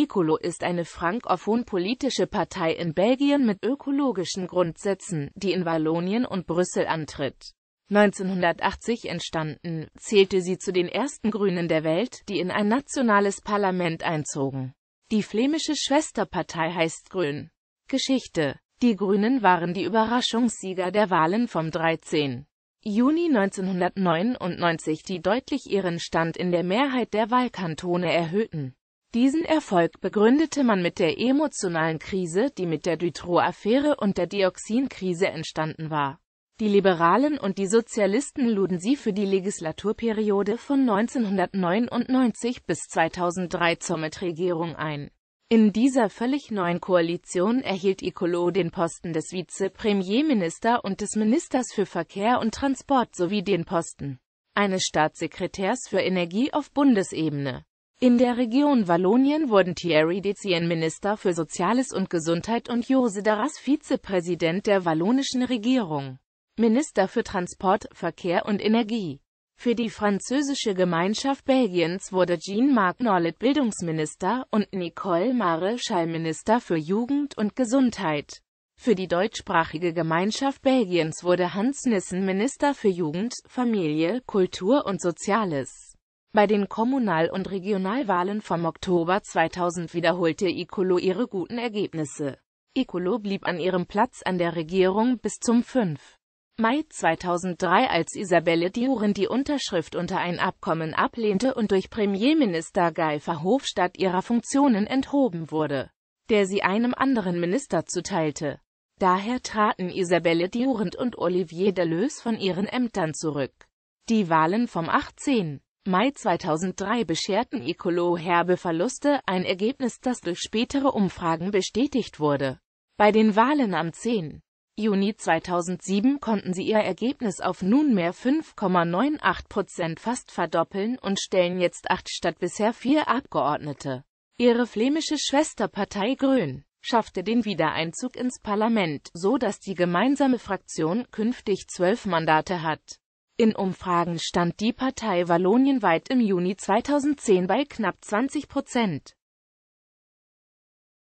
Icolo ist eine frankophon-politische Partei in Belgien mit ökologischen Grundsätzen, die in Wallonien und Brüssel antritt. 1980 entstanden, zählte sie zu den ersten Grünen der Welt, die in ein nationales Parlament einzogen. Die flämische Schwesterpartei heißt Grün. Geschichte Die Grünen waren die Überraschungssieger der Wahlen vom 13. Juni 1999, die deutlich ihren Stand in der Mehrheit der Wahlkantone erhöhten. Diesen Erfolg begründete man mit der emotionalen Krise, die mit der Dutroux-Affäre und der Dioxinkrise entstanden war. Die Liberalen und die Sozialisten luden sie für die Legislaturperiode von 1999 bis 2003 zur Mitregierung ein. In dieser völlig neuen Koalition erhielt Icolo den Posten des Vizepremierminister und des Ministers für Verkehr und Transport sowie den Posten eines Staatssekretärs für Energie auf Bundesebene. In der Region Wallonien wurden Thierry Decien Minister für Soziales und Gesundheit und Jose Daras Vizepräsident der wallonischen Regierung, Minister für Transport, Verkehr und Energie. Für die französische Gemeinschaft Belgiens wurde Jean-Marc Norlet Bildungsminister und Nicole Mare Schallminister für Jugend und Gesundheit. Für die deutschsprachige Gemeinschaft Belgiens wurde Hans Nissen Minister für Jugend, Familie, Kultur und Soziales. Bei den Kommunal- und Regionalwahlen vom Oktober 2000 wiederholte Icolo ihre guten Ergebnisse. Icolo blieb an ihrem Platz an der Regierung bis zum 5. Mai 2003, als Isabelle Diuren die Unterschrift unter ein Abkommen ablehnte und durch Premierminister Guy Verhofstadt ihrer Funktionen enthoben wurde, der sie einem anderen Minister zuteilte. Daher traten Isabelle Diurent und Olivier Deleuze von ihren Ämtern zurück. Die Wahlen vom 18. Mai 2003 bescherten Ecolo herbe Verluste, ein Ergebnis, das durch spätere Umfragen bestätigt wurde. Bei den Wahlen am 10. Juni 2007 konnten sie ihr Ergebnis auf nunmehr 5,98 Prozent fast verdoppeln und stellen jetzt acht statt bisher vier Abgeordnete. Ihre flämische Schwesterpartei Grün schaffte den Wiedereinzug ins Parlament, so dass die gemeinsame Fraktion künftig zwölf Mandate hat. In Umfragen stand die Partei Wallonien weit im Juni 2010 bei knapp 20 Prozent.